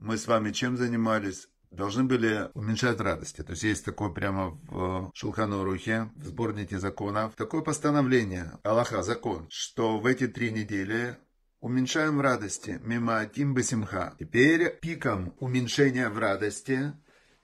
мы с вами чем занимались? должны были уменьшать радости. То есть есть такое прямо в э, Шулханорухе, в сборнике законов, такое постановление, Аллаха, закон, что в эти три недели уменьшаем радости, мимо Тимбасимха. Теперь пиком уменьшения в радости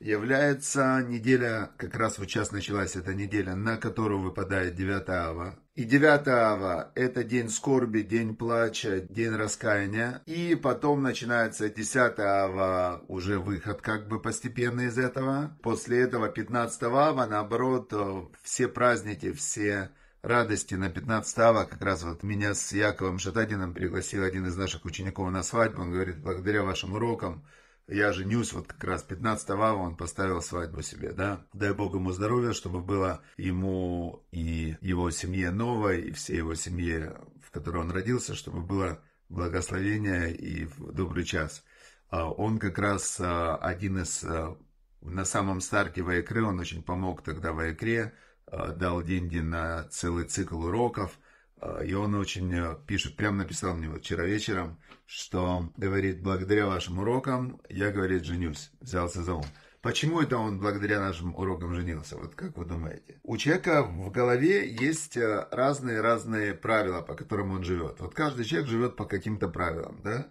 является неделя, как раз вот сейчас началась эта неделя, на которую выпадает 9 ава. И 9 ава – это день скорби, день плача, день раскаяния. И потом начинается 10 ава, уже выход как бы постепенно из этого. После этого 15 ава, наоборот, все праздники, все радости на 15 ава, как раз вот меня с Яковом Шатадином пригласил один из наших учеников на свадьбу. Он говорит, благодаря вашим урокам я женюсь, вот как раз 15 ава он поставил свадьбу себе, да. Дай бог ему здоровья, чтобы было ему и его семье новой, и всей его семье, в которой он родился, чтобы было благословение и добрый час. А он как раз а, один из, а, на самом старте Вайкры, он очень помог тогда в Вайкре, дал деньги на целый цикл уроков – а, и он очень э, пишет, прям написал мне вот вчера вечером, что говорит, благодаря вашим урокам я, говорит, женюсь, взялся за ум. Почему это он благодаря нашим урокам женился? Вот как вы думаете? У человека в голове есть э, разные-разные правила, по которым он живет. Вот каждый человек живет по каким-то правилам, да?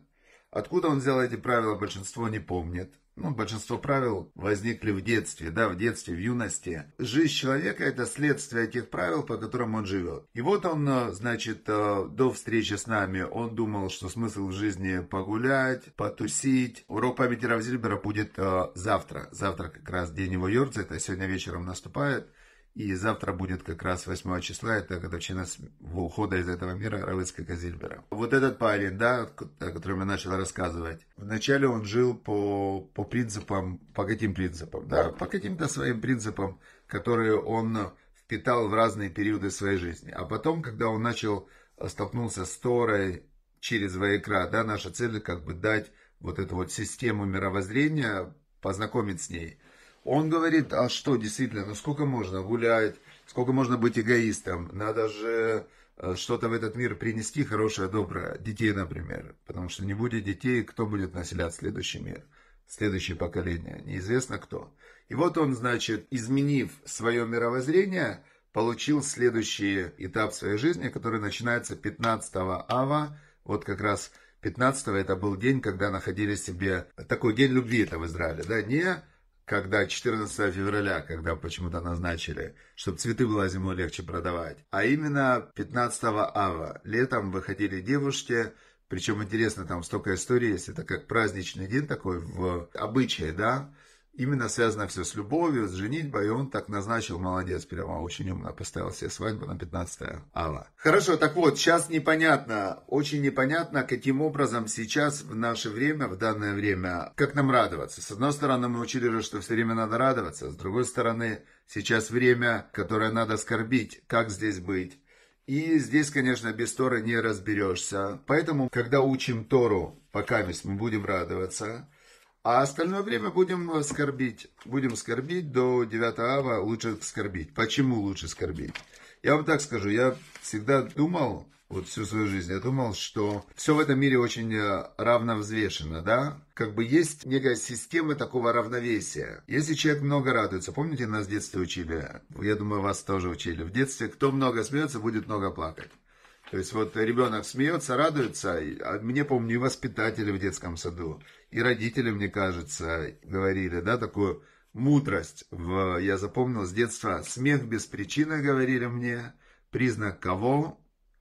Откуда он взял эти правила, большинство не помнит. Ну, большинство правил возникли в детстве, да, в детстве, в юности. Жизнь человека – это следствие тех правил, по которым он живет. И вот он, э, значит, э, до встречи с нами, он думал, что смысл в жизни – погулять, потусить. Урок памяти Равзильбера будет э, завтра. Завтра как раз день его юрца, это сегодня вечером наступает – и завтра будет как раз 8 числа, это годовщина ухода из этого мира Равицкого Казильбера. Вот этот парень, да, о котором я начал рассказывать, вначале он жил по, по принципам, по каким принципам, да, по каким-то своим принципам, которые он впитал в разные периоды своей жизни. А потом, когда он начал, э, столкнуться с Торой через Ваекра, да, наша цель как бы дать вот эту вот систему мировоззрения, познакомить с ней – он говорит, а что действительно, ну сколько можно гулять, сколько можно быть эгоистом, надо же э, что-то в этот мир принести хорошее, доброе, детей, например. Потому что не будет детей, кто будет населять следующий мир, следующее поколение, неизвестно кто. И вот он, значит, изменив свое мировоззрение, получил следующий этап своей жизни, который начинается 15 ава, вот как раз 15 это был день, когда находили себе такой день любви это в Израиле, да, не когда 14 февраля, когда почему-то назначили, чтобы цветы было зимой легче продавать. А именно 15 ава. Летом выходили девушки, причем интересно, там столько историй есть, это как праздничный день такой в обычае, да, Именно связано все с любовью, с женитьбой, и он так назначил, молодец, прямо очень умно поставил себе свадьбу на 15 ала Хорошо, так вот, сейчас непонятно, очень непонятно, каким образом сейчас в наше время, в данное время, как нам радоваться. С одной стороны, мы учили, что все время надо радоваться, с другой стороны, сейчас время, которое надо скорбить, как здесь быть. И здесь, конечно, без Торы не разберешься. Поэтому, когда учим Тору, пока мы будем радоваться, а остальное время будем скорбить. Будем скорбить до 9 ава. Лучше скорбить. Почему лучше скорбить? Я вам так скажу. Я всегда думал, вот всю свою жизнь, я думал, что все в этом мире очень э, равновзвешено, да? Как бы есть некая система такого равновесия. Если человек много радуется, помните, нас в детстве учили, я думаю, вас тоже учили, в детстве кто много смеется, будет много плакать. То есть вот ребенок смеется, радуется, а мне, помню, и воспитатели в детском саду, и родители, мне кажется, говорили, да, такую мудрость. В, я запомнил с детства, смех без причины, говорили мне, признак кого?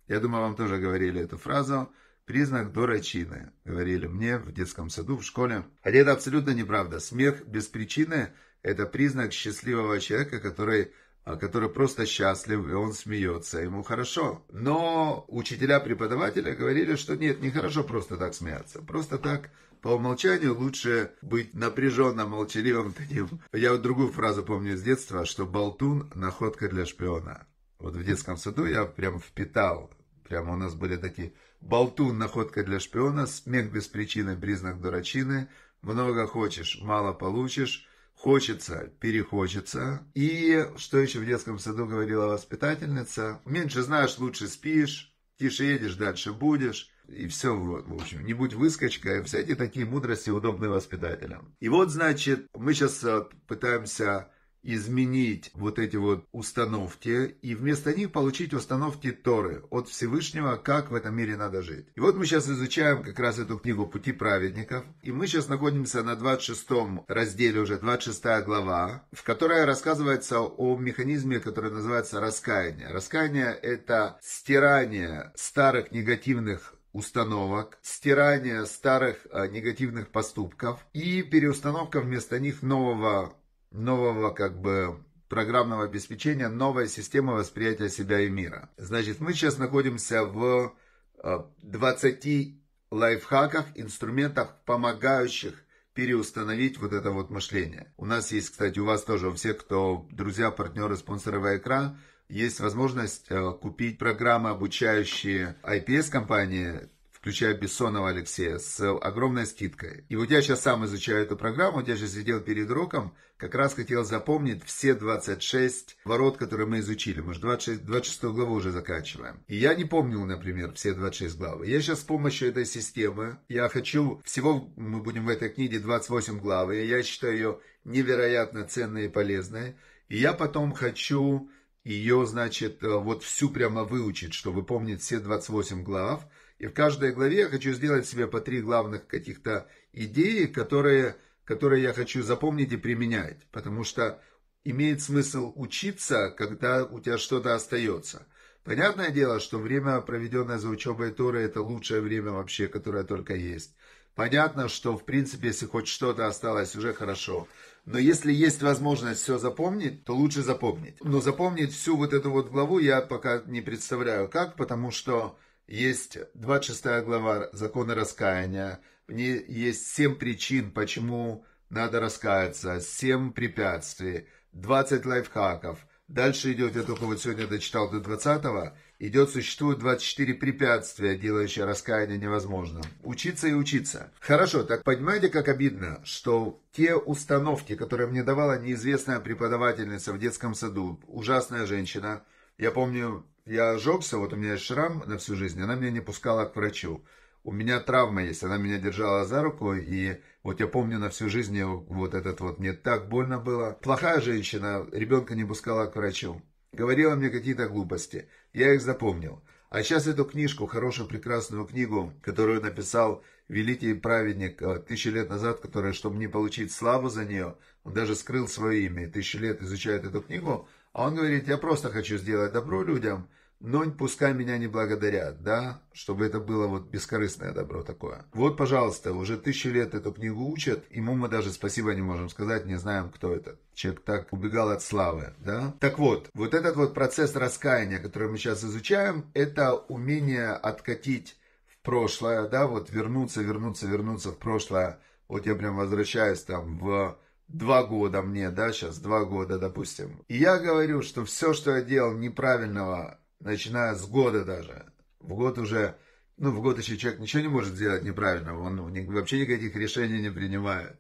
Я думаю, вам тоже говорили эту фразу. Признак дурачины, говорили мне в детском саду, в школе. А это абсолютно неправда. Смех без причины – это признак счастливого человека, который который просто счастлив, и он смеется, ему хорошо. Но учителя-преподавателя говорили, что нет, нехорошо просто так смеяться. Просто так по умолчанию лучше быть напряженно молчаливым таким. Я вот другую фразу помню с детства, что болтун – находка для шпиона. Вот в детском саду я прям впитал, прямо у нас были такие болтун – находка для шпиона, смех без причины – признак дурачины, много хочешь, мало получишь, хочется, перехочется. И что еще в детском саду говорила воспитательница? Меньше знаешь, лучше спишь, тише едешь, дальше будешь. И все, в общем, не будь выскочкой, а все эти такие мудрости, удобны воспитателям. И вот, значит, мы сейчас э, пытаемся изменить вот эти вот установки и вместо них получить установки Торы от Всевышнего, как в этом мире надо жить. И вот мы сейчас изучаем как раз эту книгу «Пути праведников», и мы сейчас находимся на 26 разделе уже, 26 глава, в которой рассказывается о механизме, который называется раскаяние. Раскаяние – это стирание старых негативных установок, стирание старых э, негативных поступков и переустановка вместо них нового нового как бы программного обеспечения, новая система восприятия себя и мира. Значит, мы сейчас находимся в 20 э, лайфхаках, инструментах, помогающих переустановить вот это вот мышление. У нас есть, кстати, у вас тоже, у всех, кто друзья, партнеры, спонсоры Вайкра, есть возможность э, купить программы, обучающие IPS-компании включая Бессонова Алексея, с огромной скидкой. И вот я сейчас сам изучаю эту программу, вот я же сидел перед уроком, как раз хотел запомнить все 26 ворот, которые мы изучили. Мы же 26, 26 главу уже заканчиваем. И я не помнил, например, все 26 глав. Я сейчас с помощью этой системы, я хочу, всего мы будем в этой книге 28 И я считаю ее невероятно ценной и полезной. И я потом хочу ее, значит, э, вот всю прямо выучить, чтобы помнить все 28 глав. И в каждой главе я хочу сделать себе по три главных каких-то идеи, которые, которые я хочу запомнить и применять. Потому что имеет смысл учиться, когда у тебя что-то остается. Понятное дело, что время, проведенное за учебой Торы, это лучшее время вообще, которое только есть. Понятно, что, в принципе, если хоть что-то осталось, уже хорошо. Но если есть возможность все запомнить, то лучше запомнить. Но запомнить всю вот эту вот главу я пока не представляю как, потому что есть 26 глава закона раскаяния. В ней есть семь причин, почему надо раскаяться, семь препятствий, 20 лайфхаков. Дальше идет, я только вот сегодня дочитал до 20 идет, существует 24 препятствия, делающие раскаяние невозможным. Учиться и учиться. Хорошо, так понимаете, как обидно, что те установки, которые мне давала неизвестная преподавательница в детском саду, ужасная женщина, я помню, я ожегся, вот у меня есть шрам на всю жизнь, она меня не пускала к врачу. У меня травма есть, она меня держала за руку, и вот я помню на всю жизнь вот этот вот, мне так больно было. Плохая женщина, ребенка не пускала к врачу. Говорила мне какие-то глупости, я их запомнил. А сейчас эту книжку, хорошую, прекрасную книгу, которую написал великий праведник э, тысячи лет назад, который, чтобы не получить славу за нее, он даже скрыл свое имя тысячи лет изучает эту книгу, а он говорит, я просто хочу сделать добро людям, но пускай меня не благодарят, да, чтобы это было вот бескорыстное добро такое. Вот, пожалуйста, уже тысячи лет эту книгу учат, ему мы даже спасибо не можем сказать, не знаем, кто это. Человек так убегал от славы, да. Так вот, вот этот вот процесс раскаяния, который мы сейчас изучаем, это умение откатить в прошлое, да, вот вернуться, вернуться, вернуться в прошлое. Вот я прям возвращаюсь там в два года мне, да, сейчас два года, допустим. И я говорю, что все, что я делал неправильного, начиная с года даже, в год уже, ну, в год еще человек ничего не может сделать неправильного, он ни, вообще никаких решений не принимает.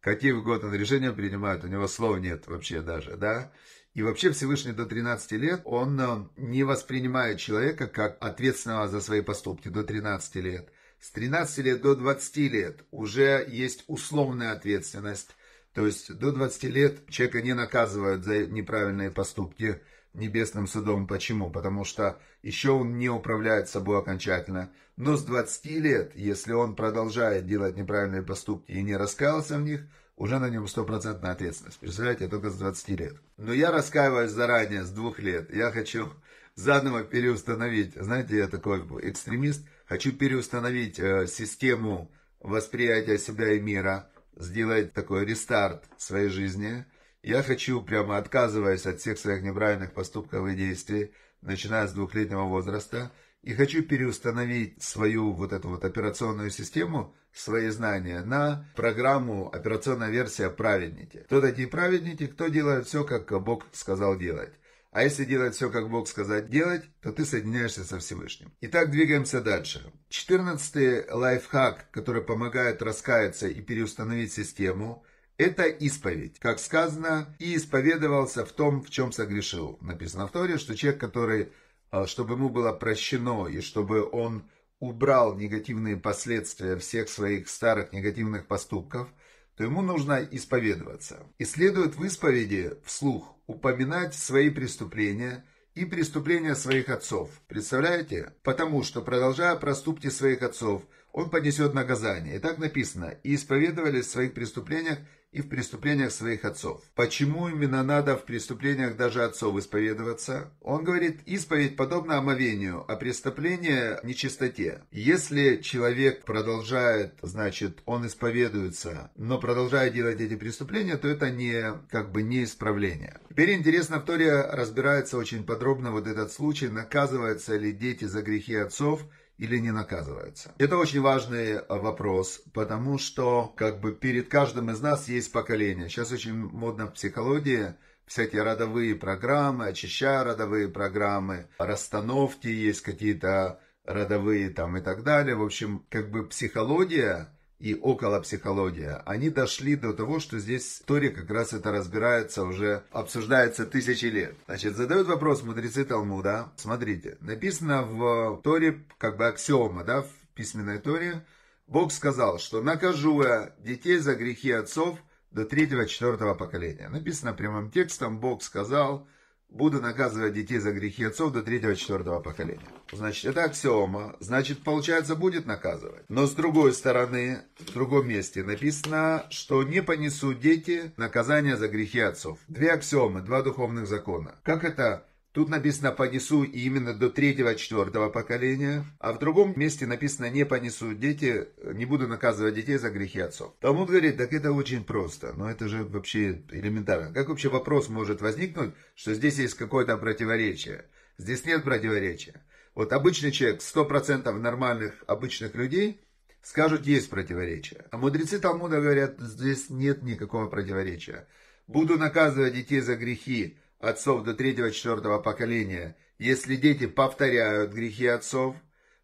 Какие в год он решения принимает, у него слов нет вообще даже, да. И вообще Всевышний до 13 лет, он э, не воспринимает человека как ответственного за свои поступки до 13 лет. С 13 лет до 20 лет уже есть условная ответственность то есть до 20 лет человека не наказывают за неправильные поступки небесным судом. Почему? Потому что еще он не управляет собой окончательно. Но с 20 лет, если он продолжает делать неправильные поступки и не раскаялся в них, уже на нем стопроцентная ответственность. Представляете, только с 20 лет. Но я раскаиваюсь заранее, с двух лет. Я хочу заново переустановить, знаете, я такой экстремист, хочу переустановить э, систему восприятия себя и мира, сделать такой рестарт своей жизни. Я хочу, прямо отказываясь от всех своих неправильных поступков и действий, начиная с двухлетнего возраста, и хочу переустановить свою вот эту вот операционную систему, свои знания на программу операционная версия «Праведники». Кто такие праведники, кто делает все, как Бог сказал делать. А если делать все, как Бог сказал делать, то ты соединяешься со Всевышним. Итак, двигаемся дальше. Четырнадцатый лайфхак, который помогает раскаяться и переустановить систему, это исповедь. Как сказано, и исповедовался в том, в чем согрешил. Написано в Торе, что человек, который, э, чтобы ему было прощено и чтобы он убрал негативные последствия всех своих старых негативных поступков – то ему нужно исповедоваться. И следует в исповеди вслух упоминать свои преступления – и преступления своих отцов. Представляете? Потому что, продолжая проступки своих отцов, он понесет наказание. И так написано, и исповедовались в своих преступлениях и в преступлениях своих отцов. Почему именно надо в преступлениях даже отцов исповедоваться? Он говорит, исповедь подобна омовению, а преступление – нечистоте. Если человек продолжает, значит, он исповедуется, но продолжает делать эти преступления, то это не, как бы, не исправление. Теперь интересно, в Торе разбирается очень подробно вот этот случай, наказываются ли дети за грехи отцов – или не наказывается? Это очень важный э, вопрос, потому что как бы перед каждым из нас есть поколение. Сейчас очень модно в психологии всякие родовые программы, очищая родовые программы, расстановки есть какие-то родовые там и так далее. В общем, как бы психология и около психология они дошли до того, что здесь в Торе как раз это разбирается уже, обсуждается тысячи лет. Значит, задают вопрос мудрецы Талмуда. Смотрите, написано в Торе как бы аксиома, да, в письменной Торе. Бог сказал, что накажу я детей за грехи отцов до третьего-четвертого поколения. Написано прямым текстом, Бог сказал, буду наказывать детей за грехи отцов до третьего-четвертого поколения. Значит, это аксиома. Значит, получается, будет наказывать. Но с другой стороны, в другом месте написано, что не понесут дети наказания за грехи отцов. Две аксиомы, два духовных закона. Как это Тут написано «понесу» и именно до третьего-четвертого поколения, а в другом месте написано «не понесу дети, не буду наказывать детей за грехи отцов». Талмуд говорит, так это очень просто, но это же вообще элементарно. Как вообще вопрос может возникнуть, что здесь есть какое-то противоречие? Здесь нет противоречия. Вот обычный человек, 100% нормальных обычных людей – скажут, есть противоречие. А мудрецы Талмуда говорят, здесь нет никакого противоречия. Буду наказывать детей за грехи отцов до третьего-четвертого поколения, если дети повторяют грехи отцов,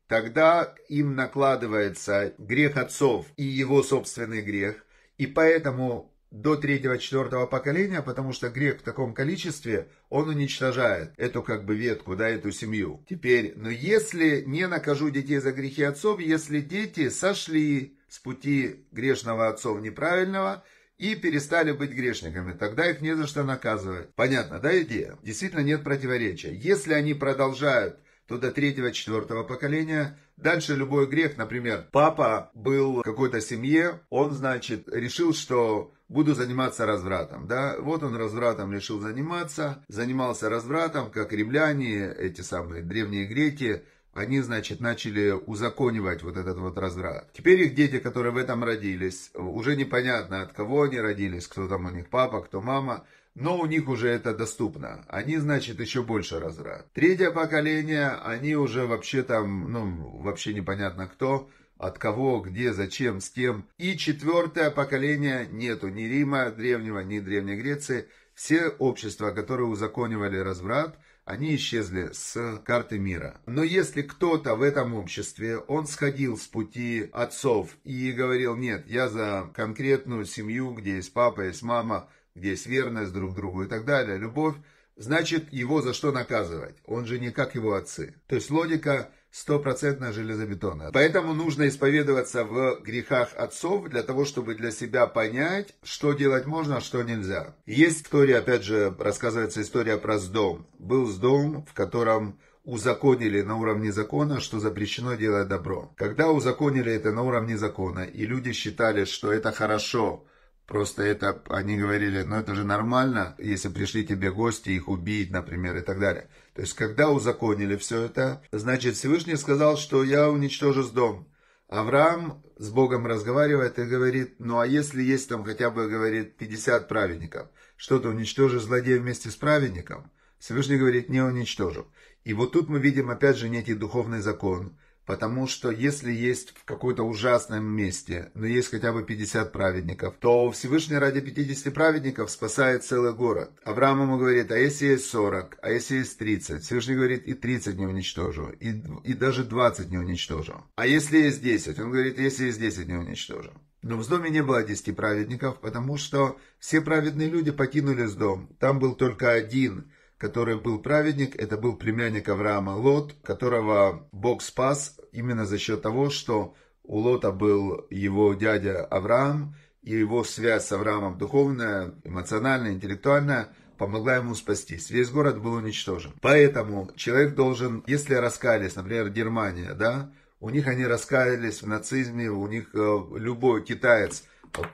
тогда им накладывается грех отцов и его собственный грех, и поэтому до третьего-четвертого поколения, потому что грех в таком количестве, он уничтожает эту как бы ветку, да, эту семью. Теперь, но если не накажу детей за грехи отцов, если дети сошли с пути грешного отцов неправильного, и перестали быть грешниками. Тогда их не за что наказывать. Понятно, да, идея? Действительно нет противоречия. Если они продолжают то до третьего-четвертого поколения. Дальше любой грех, например, папа был в какой-то семье, он, значит, решил, что буду заниматься развратом, да, вот он развратом решил заниматься, занимался развратом, как римляне, эти самые древние греки, они, значит, начали узаконивать вот этот вот разряд. Теперь их дети, которые в этом родились, уже непонятно, от кого они родились, кто там у них папа, кто мама, но у них уже это доступно. Они, значит, еще больше разряд. Третье поколение, они уже вообще там, ну, вообще непонятно кто, от кого, где, зачем, с кем. И четвертое поколение нету ни Рима древнего, ни Древней Греции. Все общества, которые узаконивали разврат, они исчезли с карты мира. Но если кто-то в этом обществе, он сходил с пути отцов и говорил, нет, я за конкретную семью, где есть папа, есть мама, где есть верность друг другу и так далее, любовь, значит его за что наказывать? Он же не как его отцы. То есть логика стопроцентно железобетона. Поэтому нужно исповедоваться в грехах отцов для того, чтобы для себя понять, что делать можно, а что нельзя. Есть история, опять же, рассказывается история про сдом. Был сдом, в котором узаконили на уровне закона, что запрещено делать добро. Когда узаконили это на уровне закона, и люди считали, что это хорошо, Просто это, они говорили, ну это же нормально, если пришли тебе гости, их убить, например, и так далее. То есть, когда узаконили все это, значит, Всевышний сказал, что я уничтожу с дом. Авраам с Богом разговаривает и говорит, ну а если есть там хотя бы, говорит, 50 праведников, что-то уничтожу злодея вместе с праведником? Всевышний говорит, не уничтожу. И вот тут мы видим, опять же, некий духовный закон, Потому что если есть в каком-то ужасном месте, но ну, есть хотя бы 50 праведников, то Всевышний ради 50 праведников спасает целый город. Авраам ему говорит, а если есть 40, а если есть 30? Всевышний говорит, и 30 не уничтожу, и, и даже 20 не уничтожу. А если есть 10? Он говорит, если есть 10 не уничтожу. Но в доме не было десяти праведников, потому что все праведные люди покинули дом. Там был только один, который был праведник, это был племянник Авраама Лот, которого Бог спас именно за счет того, что у Лота был его дядя Авраам, и его связь с Авраамом духовная, эмоциональная, интеллектуальная помогла ему спастись. Весь город был уничтожен. Поэтому человек должен, если раскаялись, например, Германия, да, у них они раскаялись в нацизме, у них э, любой китаец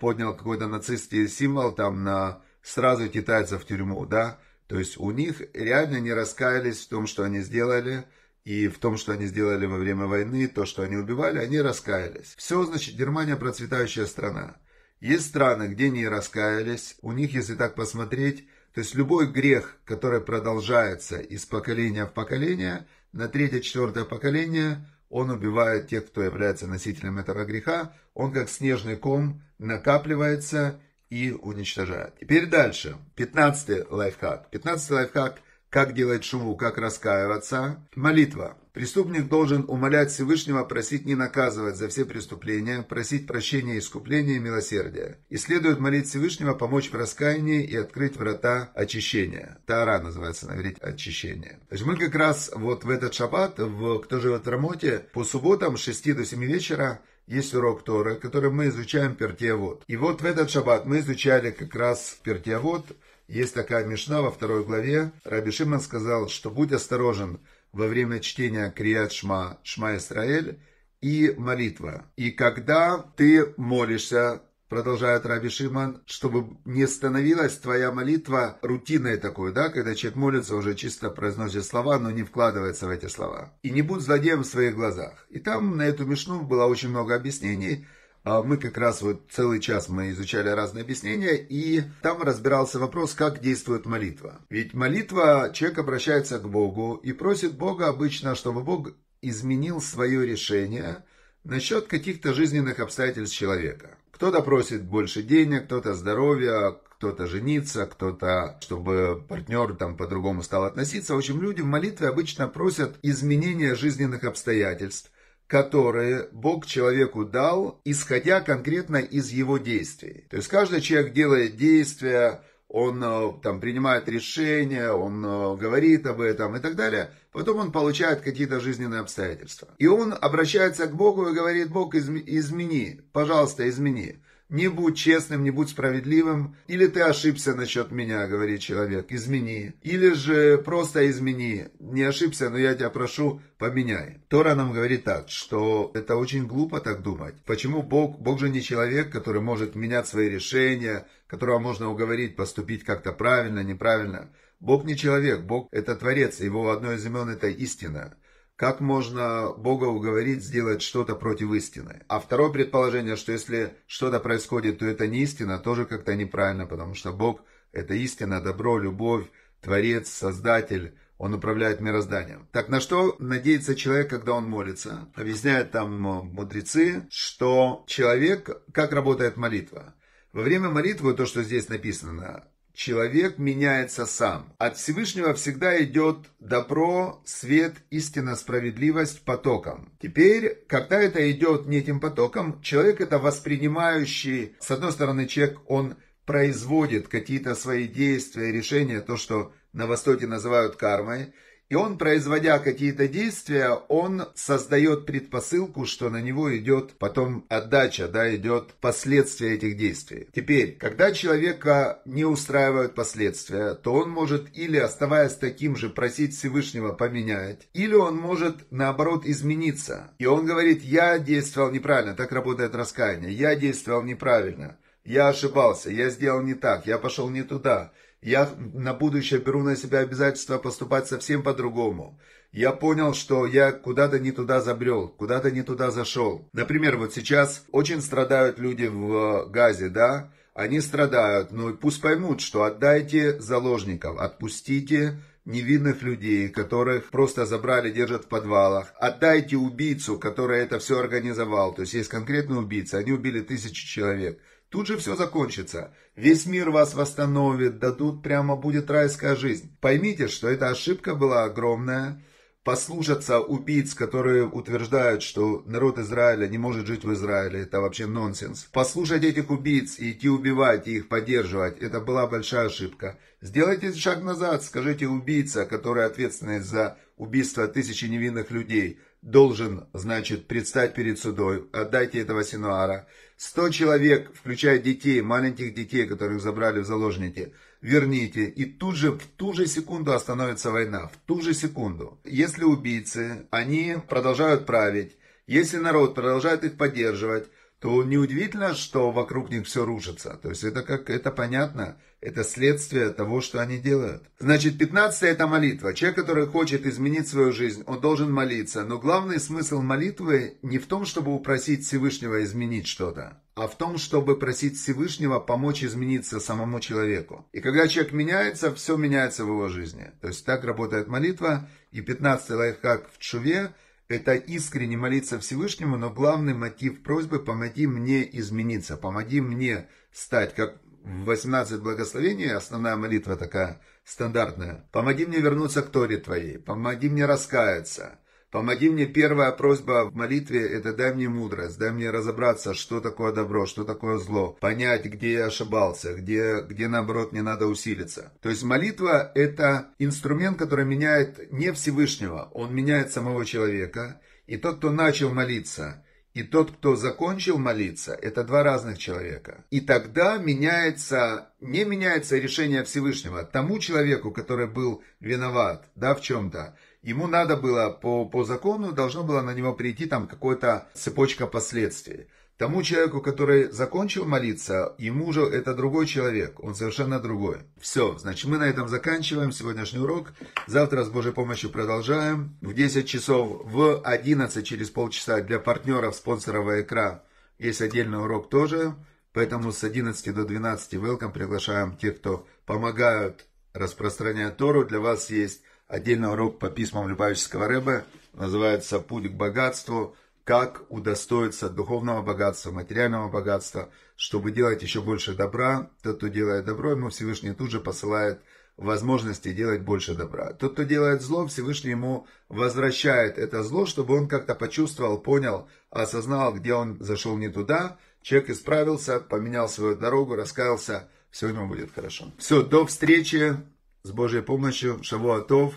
поднял какой-то нацистский символ там на сразу китайцев в тюрьму, да, то есть у них реально не раскаялись в том, что они сделали, и в том, что они сделали во время войны, то, что они убивали, они раскаялись. Все, значит, Германия процветающая страна. Есть страны, где не раскаялись, у них, если так посмотреть, то есть любой грех, который продолжается из поколения в поколение, на третье-четвертое поколение он убивает тех, кто является носителем этого греха, он как снежный ком накапливается и уничтожает. Теперь дальше. Пятнадцатый лайфхак. Пятнадцатый лайфхак. Как делать шуву, как раскаиваться. Молитва. Преступник должен умолять Всевышнего просить не наказывать за все преступления, просить прощения, искупления и милосердия. И следует молить Всевышнего помочь в раскаянии и открыть врата очищения. Тара называется на иврите очищение. Значит, мы как раз вот в этот шаббат, в, кто живет в Рамоте, по субботам с 6 до 7 вечера есть урок Торы, который мы изучаем Пертиавод. И вот в этот шаббат мы изучали как раз Пертиавод. Есть такая мешна во второй главе. Раби Шимон сказал, что будь осторожен во время чтения Крият Шма, Шма Исраэль и молитва. И когда ты молишься, продолжает Раби Шиман, чтобы не становилась твоя молитва рутиной такой, да, когда человек молится, уже чисто произносит слова, но не вкладывается в эти слова. И не будь злодеем в своих глазах. И там на эту мешну было очень много объяснений, а мы как раз вот целый час мы изучали разные объяснения, и там разбирался вопрос, как действует молитва. Ведь молитва, человек обращается к Богу и просит Бога обычно, чтобы Бог изменил свое решение насчет каких-то жизненных обстоятельств человека. Кто-то просит больше денег, кто-то здоровья, кто-то жениться, кто-то, чтобы партнер там по-другому стал относиться. В общем, люди в молитве обычно просят изменения жизненных обстоятельств, которые Бог человеку дал, исходя конкретно из его действий. То есть каждый человек делает действия, он э, там принимает решения, он э, говорит об этом и так далее. Потом он получает какие-то жизненные обстоятельства. И он обращается к Богу и говорит, Бог, измени, пожалуйста, измени. Не будь честным, не будь справедливым. Или ты ошибся насчет меня, говорит человек, измени. Или же просто измени. Не ошибся, но я тебя прошу, поменяй. Тора нам говорит так, что это очень глупо так думать. Почему Бог? Бог же не человек, который может менять свои решения, которого можно уговорить поступить как-то правильно, неправильно. Бог не человек, Бог это Творец, его одно из имен это истина. Как можно Бога уговорить сделать что-то против истины? А второе предположение, что если что-то происходит, то это не истина, тоже как-то неправильно, потому что Бог – это истина, добро, любовь, Творец, Создатель, он управляет мирозданием. Так на что надеется человек, когда он молится? Объясняют там э, мудрецы, что человек, как работает молитва. Во время молитвы, то, что здесь написано, Человек меняется сам. От Всевышнего всегда идет добро, свет, истина, справедливость потоком. Теперь, когда это идет не этим потоком, человек это воспринимающий, с одной стороны, человек, он производит какие-то свои действия, решения, то, что на Востоке называют кармой, и он, производя какие-то действия, он создает предпосылку, что на него идет потом отдача, да, идет последствия этих действий. Теперь, когда человека не устраивают последствия, то он может или, оставаясь таким же, просить Всевышнего поменять, или он может, наоборот, измениться. И он говорит, я действовал неправильно, так работает раскаяние, я действовал неправильно, я ошибался, я сделал не так, я пошел не туда. Я на будущее беру на себя обязательство поступать совсем по-другому. Я понял, что я куда-то не туда забрел, куда-то не туда зашел. Например, вот сейчас очень страдают люди в э, Газе, да? Они страдают, но ну пусть поймут, что отдайте заложников, отпустите невинных людей, которых просто забрали, держат в подвалах. Отдайте убийцу, который это все организовал. То есть есть конкретный убийца, они убили тысячи человек. Тут же все закончится. Весь мир вас восстановит, дадут прямо будет райская жизнь. Поймите, что эта ошибка была огромная. Послушаться убийц, которые утверждают, что народ Израиля не может жить в Израиле, это вообще нонсенс. Послушать этих убийц и идти убивать, и их поддерживать, это была большая ошибка. Сделайте шаг назад, скажите убийца, который ответственный за убийство тысячи невинных людей, должен, значит, предстать перед судой. Отдайте этого Синуара. 100 человек, включая детей, маленьких детей, которых забрали в заложники, верните. И тут же, в ту же секунду остановится война. В ту же секунду. Если убийцы, они продолжают править. Если народ продолжает их поддерживать, то неудивительно, что вокруг них все рушится. То есть это как это понятно, это следствие того, что они делают. Значит, 15 это молитва. Человек, который хочет изменить свою жизнь, он должен молиться. Но главный смысл молитвы не в том, чтобы упросить Всевышнего изменить что-то, а в том, чтобы просить Всевышнего помочь измениться самому человеку. И когда человек меняется, все меняется в его жизни. То есть так работает молитва. И 15 лайфхак в чуве – это искренне молиться Всевышнему, но главный мотив просьбы – помоги мне измениться, помоги мне стать, как в 18 благословений, основная молитва такая стандартная. Помоги мне вернуться к Торе Твоей, помоги мне раскаяться, Помоги мне, первая просьба в молитве – это дай мне мудрость, дай мне разобраться, что такое добро, что такое зло, понять, где я ошибался, где, где наоборот, мне надо усилиться. То есть молитва – это инструмент, который меняет не Всевышнего, он меняет самого человека, и тот, кто начал молиться – и тот, кто закончил молиться, это два разных человека. И тогда меняется, не меняется решение Всевышнего. Тому человеку, который был виноват, да, в чем-то, ему надо было, по, по закону, должно было на него прийти там какая-то цепочка последствий. Тому человеку, который закончил молиться, ему же это другой человек, он совершенно другой. Все, значит, мы на этом заканчиваем сегодняшний урок. Завтра с Божьей помощью продолжаем. В 10 часов, в 11 через полчаса для партнеров, спонсоров икра есть отдельный урок тоже. Поэтому с 11 до 12 welcome приглашаем тех, кто помогают распространять Тору. Для вас есть Отдельный урок по письмам Любавического Рэба называется «Путь к богатству. Как удостоиться духовного богатства, материального богатства, чтобы делать еще больше добра. Тот, кто делает добро, ему Всевышний тут же посылает возможности делать больше добра. Тот, кто делает зло, Всевышний ему возвращает это зло, чтобы он как-то почувствовал, понял, осознал, где он зашел не туда. Человек исправился, поменял свою дорогу, раскаялся, все ему будет хорошо. Все, до встречи. С Божьей помощью, шавуатов,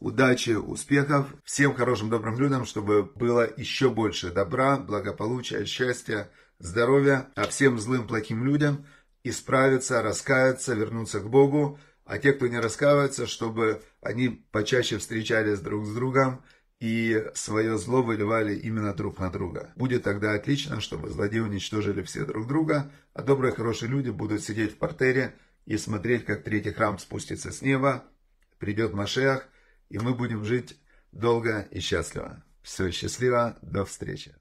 удачи, успехов, всем хорошим добрым людям, чтобы было еще больше добра, благополучия, счастья, здоровья, а всем злым, плохим людям исправиться, раскаяться, вернуться к Богу, а те, кто не раскаивается, чтобы они почаще встречались друг с другом и свое зло выливали именно друг на друга. Будет тогда отлично, чтобы злодеи уничтожили все друг друга, а добрые, хорошие люди будут сидеть в портере, и смотреть, как третий храм спустится с неба, придет Машех, и мы будем жить долго и счастливо. Все, счастливо, до встречи.